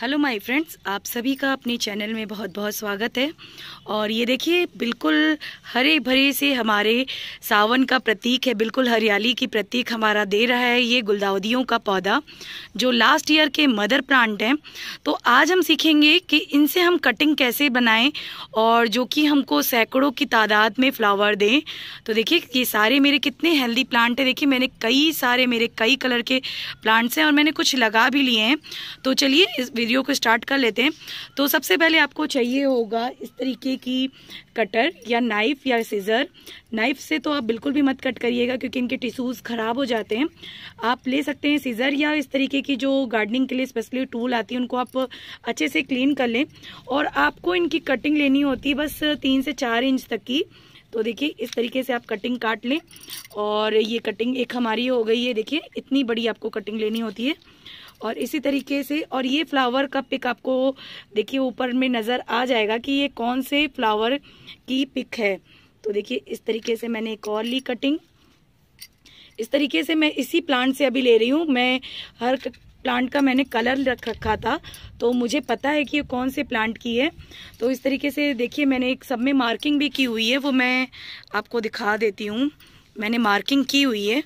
hello my friends आप सभी का अपने चैनल में बहुत बहुत स्वागत है और ये देखिए बिल्कुल हरे भरे से हमारे सावन का प्रतीक है बिल्कुल हरियाली की प्रतीक हमारा दे रहा है ये गुलदावदियों का पौधा जो लास्ट ईयर के मदर प्लांट हैं तो आज हम सीखेंगे कि इनसे हम कटिंग कैसे बनाएं और जो कि हमको सैकड़ों की तादाद में फ्लावर दें तो देखिए ये सारे मेरे कितने हेल्दी प्लांट हैं देखिए मैंने कई सारे मेरे कई कलर के प्लांट्स हैं और मैंने कुछ लगा भी लिए हैं तो चलिए इस वीडियो को स्टार्ट कर लेते हैं तो सबसे पहले आपको चाहिए होगा इस तरीके की कटर या नाइफ या सीज़र नाइफ से तो आप बिल्कुल भी मत कट करिएगा क्योंकि इनके टिश्यूज़ ख़राब हो जाते हैं आप ले सकते हैं सीज़र या इस तरीके की जो गार्डनिंग के लिए स्पेशली टूल आती है उनको आप अच्छे से क्लीन कर लें और आपको इनकी कटिंग लेनी होती है बस तीन से चार इंच तक की तो देखिए इस तरीके से आप कटिंग काट लें और ये कटिंग एक हमारी हो गई है देखिए इतनी बड़ी आपको कटिंग लेनी होती है और इसी तरीके से और ये फ्लावर का पिक आपको देखिए ऊपर में नज़र आ जाएगा कि ये कौन से फ्लावर की पिक है तो देखिए इस तरीके से मैंने एक और ली कटिंग इस तरीके से मैं इसी प्लांट से अभी ले रही हूँ मैं हर प्लांट का मैंने कलर रख रखा था तो मुझे पता है कि ये कौन से प्लांट की है तो इस तरीके से देखिए मैंने एक सब में मार्किंग भी की हुई है वो मैं आपको दिखा देती हूँ मैंने मार्किंग की हुई है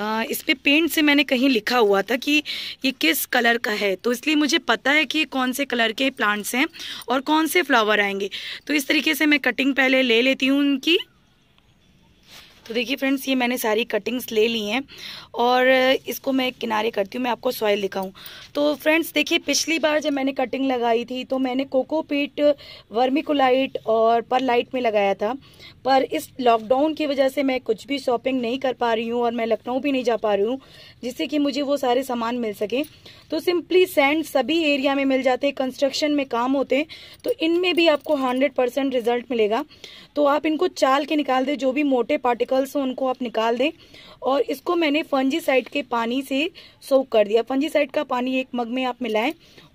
इस पर पेंट से मैंने कहीं लिखा हुआ था कि ये किस कलर का है तो इसलिए मुझे पता है कि कौन से कलर के प्लांट्स हैं और कौन से फ्लावर आएंगे तो इस तरीके से मैं कटिंग पहले ले लेती हूँ उनकी तो देखिए फ्रेंड्स ये मैंने सारी कटिंग्स ले ली हैं और इसको मैं किनारे करती हूँ मैं आपको सॉइल दिखाऊँ तो फ्रेंड्स देखिए पिछली बार जब मैंने कटिंग लगाई थी तो मैंने कोकोपीट वर्मिकोलाइट और पर लाइट में लगाया था पर इस लॉकडाउन की वजह से मैं कुछ भी शॉपिंग नहीं कर पा रही हूँ और मैं लखनऊ भी नहीं जा पा रही हूँ जिससे कि मुझे वो सारे सामान मिल सके तो सिंपली सैंड सभी एरिया में मिल जाते हैं कंस्ट्रक्शन में काम होते हैं तो इनमें भी आपको हंड्रेड रिजल्ट मिलेगा तो आप इनको चाल के निकाल दें जो भी मोटे पार्टिकल पार्टिकल्स हैं उनको आप निकाल दें और इसको मैंने फंजीसाइड के पानी से सोख कर दिया फंजीसाइड का पानी एक मग में आप मिलाएं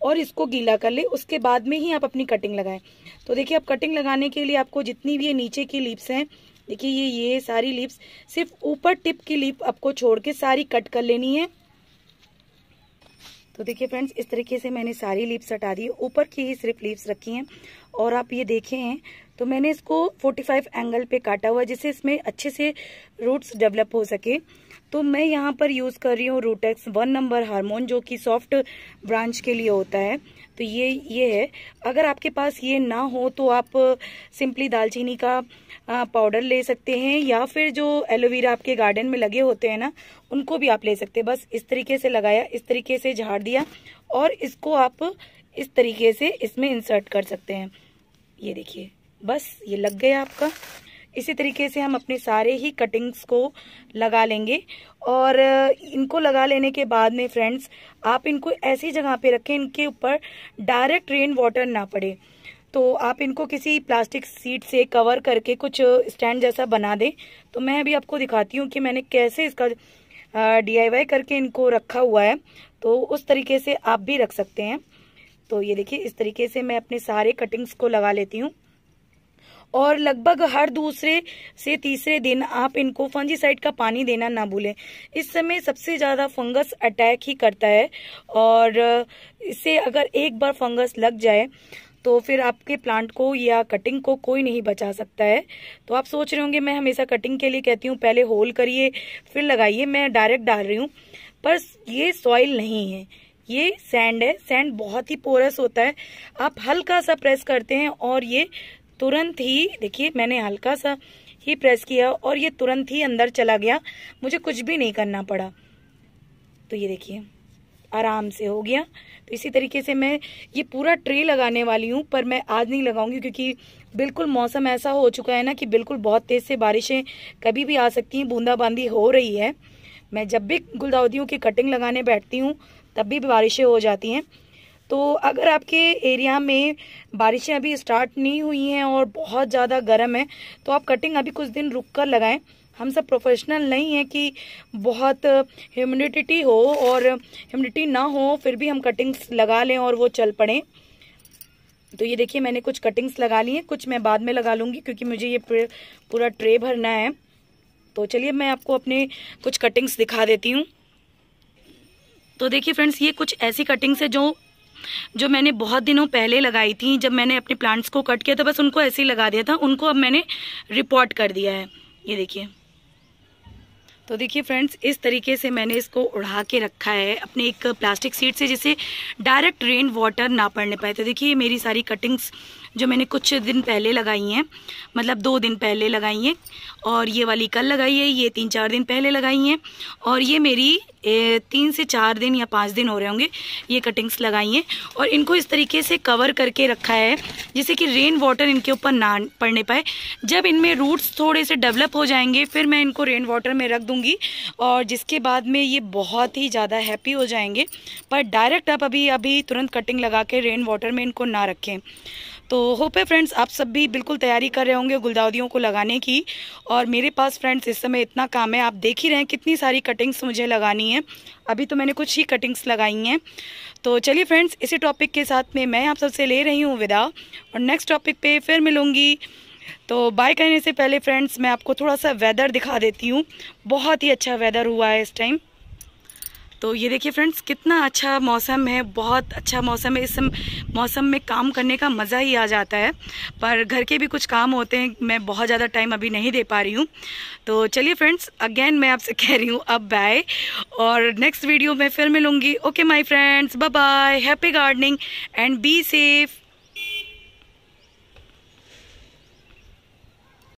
और इसको गीला कर ले उसके बाद में ही आप अपनी कटिंग लगाएं तो देखिए आप कटिंग लगाने के लिए आपको जितनी भी ये नीचे की लिप्स हैं देखिए ये ये सारी लिप्स सिर्फ ऊपर टिप की लिप आपको छोड़ के सारी कट कर लेनी है तो देखिए फ्रेंड्स इस तरीके से मैंने सारी लिप्स हटा दी ऊपर की ही सिर्फ लिप्स रखी हैं और आप ये देखे हैं तो मैंने इसको 45 एंगल पे काटा हुआ जिससे इसमें अच्छे से रूट्स डेवलप हो सके तो मैं यहाँ पर यूज़ कर रही हूँ रूटेक्स वन नंबर हार्मोन जो कि सॉफ्ट ब्रांच के लिए होता है तो ये ये है अगर आपके पास ये ना हो तो आप सिंपली दालचीनी का पाउडर ले सकते हैं या फिर जो एलोवेरा आपके गार्डन में लगे होते हैं ना उनको भी आप ले सकते हैं बस इस तरीके से लगाया इस तरीके से झाड़ दिया और इसको आप इस तरीके से इसमें इंसर्ट कर सकते हैं ये देखिए बस ये लग गया आपका इसी तरीके से हम अपने सारे ही कटिंग्स को लगा लेंगे और इनको लगा लेने के बाद में फ्रेंड्स आप इनको ऐसी जगह पे रखें इनके ऊपर डायरेक्ट रेन वाटर ना पड़े तो आप इनको किसी प्लास्टिक सीट से कवर करके कुछ स्टैंड जैसा बना दें तो मैं अभी आपको दिखाती हूँ कि मैंने कैसे इसका डीआईवाई करके इनको रखा हुआ है तो उस तरीके से आप भी रख सकते हैं तो ये देखिए इस तरीके से मैं अपने सारे कटिंग्स को लगा लेती हूँ और लगभग हर दूसरे से तीसरे दिन आप इनको फंजीसाइड का पानी देना ना भूलें इस समय सबसे ज़्यादा फंगस अटैक ही करता है और इससे अगर एक बार फंगस लग जाए तो फिर आपके प्लांट को या कटिंग को कोई नहीं बचा सकता है तो आप सोच रहे होंगे मैं हमेशा कटिंग के लिए कहती हूँ पहले होल करिए फिर लगाइए मैं डायरेक्ट डाल रही हूँ पर ये सॉइल नहीं है ये सैंड है सैंड बहुत ही पोरस होता है आप हल्का सा प्रेस करते हैं और ये तुरंत ही देखिए मैंने हल्का सा ही प्रेस किया और ये तुरंत ही अंदर चला गया मुझे कुछ भी नहीं करना पड़ा तो ये देखिए आराम से हो गया तो इसी तरीके से मैं ये पूरा ट्रे लगाने वाली हूँ पर मैं आज नहीं लगाऊंगी क्योंकि बिल्कुल मौसम ऐसा हो चुका है ना कि बिल्कुल बहुत तेज़ से बारिशें कभी भी आ सकती हैं बूंदाबांदी हो रही है मैं जब भी गुलदाउदियों की कटिंग लगाने बैठती हूँ तब भी बारिशें हो जाती हैं तो अगर आपके एरिया में बारिशें अभी स्टार्ट नहीं हुई हैं और बहुत ज़्यादा गर्म है तो आप कटिंग अभी कुछ दिन रुक कर लगाएं हम सब प्रोफेशनल नहीं है कि बहुत ह्यूमिडिटी हो और ह्यूमिडिटी ना हो फिर भी हम कटिंग्स लगा लें और वो चल पड़े तो ये देखिए मैंने कुछ कटिंग्स लगा ली हैं कुछ मैं बाद में लगा लूँगी क्योंकि मुझे ये पूरा ट्रे भरना है तो चलिए मैं आपको अपने कुछ कटिंग्स दिखा देती हूँ तो देखिए फ्रेंड्स ये कुछ ऐसी कटिंग्स है जो जो मैंने बहुत दिनों पहले लगाई थी जब मैंने अपने प्लांट्स को कट किया था बस उनको ऐसे ही लगा दिया था उनको अब मैंने रिपोर्ट कर दिया है ये देखिए तो देखिए फ्रेंड्स इस तरीके से मैंने इसको उड़ा के रखा है अपने एक प्लास्टिक सीट से जिसे डायरेक्ट रेन वाटर ना पड़ने पाए तो देखिए मेरी सारी कटिंग्स जो मैंने कुछ दिन पहले लगाई हैं मतलब दो दिन पहले लगाई हैं और ये वाली कल लगाई है ये तीन चार दिन पहले लगाई हैं और ये मेरी तीन से चार दिन या पाँच दिन हो रहे होंगे ये कटिंग्स लगाई हैं और इनको इस तरीके से कवर करके रखा है जिससे कि रेन वाटर इनके ऊपर ना पड़ने पाए जब इनमें रूट्स थोड़े से डेवलप हो जाएंगे फिर मैं इनको रेन वाटर में रख दूँगी और जिसके बाद में ये बहुत ही ज़्यादा हैप्पी हो जाएंगे पर डायरेक्ट आप अभी अभी तुरंत कटिंग लगा के रेन वाटर में इनको ना रखें तो होप है फ्रेंड्स आप सब भी बिल्कुल तैयारी कर रहे होंगे गुलदाउदियों को लगाने की और मेरे पास फ्रेंड्स इस समय इतना काम है आप देख ही रहे हैं कितनी सारी कटिंग्स मुझे लगानी है अभी तो मैंने कुछ ही कटिंग्स लगाई हैं तो चलिए फ्रेंड्स इसी टॉपिक के साथ में मैं आप सबसे ले रही हूँ विदा और नेक्स्ट टॉपिक पर फिर मिलूँगी तो बाय करने से पहले फ्रेंड्स मैं आपको थोड़ा सा वेदर दिखा देती हूँ बहुत ही अच्छा वेदर हुआ है इस टाइम तो ये देखिए फ्रेंड्स कितना अच्छा मौसम है बहुत अच्छा मौसम है इस मौसम में काम करने का मज़ा ही आ जाता है पर घर के भी कुछ काम होते हैं मैं बहुत ज़्यादा टाइम अभी नहीं दे पा रही हूँ तो चलिए फ्रेंड्स अगेन मैं आपसे कह रही हूँ अब बाय और नेक्स्ट वीडियो में फिर मिलूँगी okay my friends bye bye happy gardening and be safe